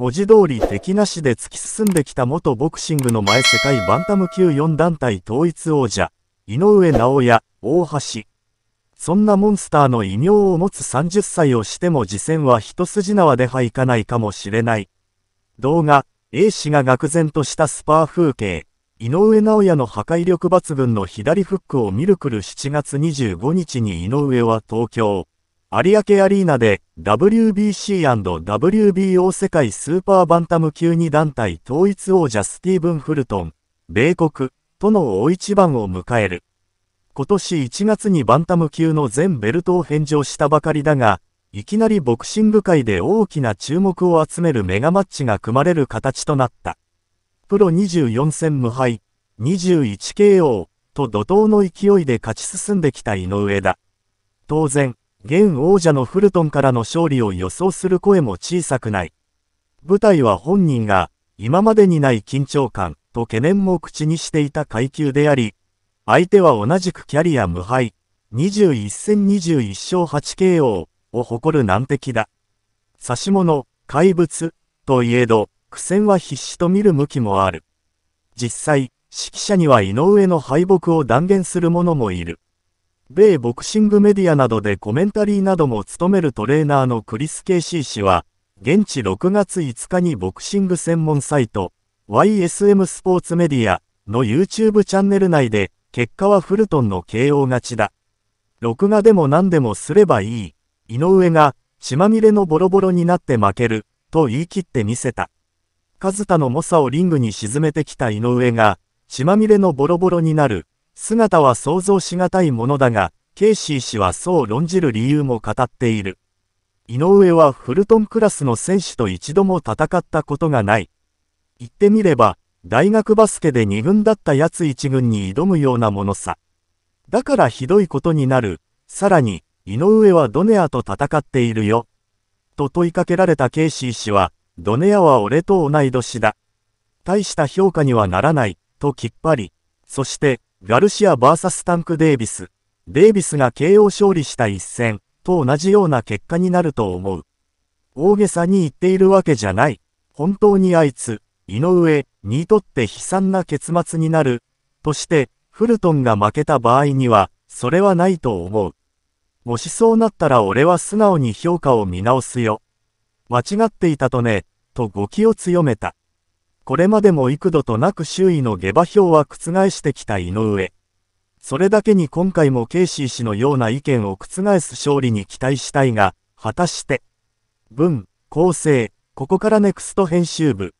文字通り敵なしで突き進んできた元ボクシングの前世界バンタム級4団体統一王者、井上直也、大橋。そんなモンスターの異名を持つ30歳をしても次戦は一筋縄ではいかないかもしれない。動画、A 氏が愕然としたスパー風景、井上直也の破壊力抜群の左フックをミルクル7月25日に井上は東京、有明アリーナで WBC&WBO 世界スーパーバンタム級2団体統一王者スティーブン・フルトン、米国との大一番を迎える。今年1月にバンタム級の全ベルトを返上したばかりだが、いきなりボクシング界で大きな注目を集めるメガマッチが組まれる形となった。プロ24戦無敗、21KO と怒涛の勢いで勝ち進んできた井上だ。当然、現王者のフルトンからの勝利を予想する声も小さくない。舞台は本人が、今までにない緊張感と懸念も口にしていた階級であり、相手は同じくキャリア無敗、21戦21勝 8KO を誇る難敵だ。差し物、怪物、といえど、苦戦は必死と見る向きもある。実際、指揮者には井上の敗北を断言する者もいる。米ボクシングメディアなどでコメンタリーなども務めるトレーナーのクリス・ケイシー氏は、現地6月5日にボクシング専門サイト、YSM スポーツメディアの YouTube チャンネル内で、結果はフルトンの KO 勝ちだ。録画でも何でもすればいい。井上が血まみれのボロボロになって負ける、と言い切ってみせた。カズタの猛者をリングに沈めてきた井上が、血まみれのボロボロになる、姿は想像しがたいものだが、ケイシー氏はそう論じる理由も語っている。井上はフルトンクラスの選手と一度も戦ったことがない。言ってみれば、大学バスケで2軍だったやつ1軍に挑むようなものさ。だからひどいことになる。さらに、井上はドネアと戦っているよ。と問いかけられたケイシー氏は、ドネアは俺と同い年だ。大した評価にはならない、ときっぱり。そして、ガルシア VS タンク・デイビス。デイビスが KO 勝利した一戦と同じような結果になると思う。大げさに言っているわけじゃない。本当にあいつ、井上にとって悲惨な結末になる。として、フルトンが負けた場合には、それはないと思う。もしそうなったら俺は素直に評価を見直すよ。間違っていたとね、と語気を強めた。これまでも幾度となく周囲の下馬評は覆してきた井上。それだけに今回もケイシー氏のような意見を覆す勝利に期待したいが、果たして。文、構成、ここからネクスト編集部。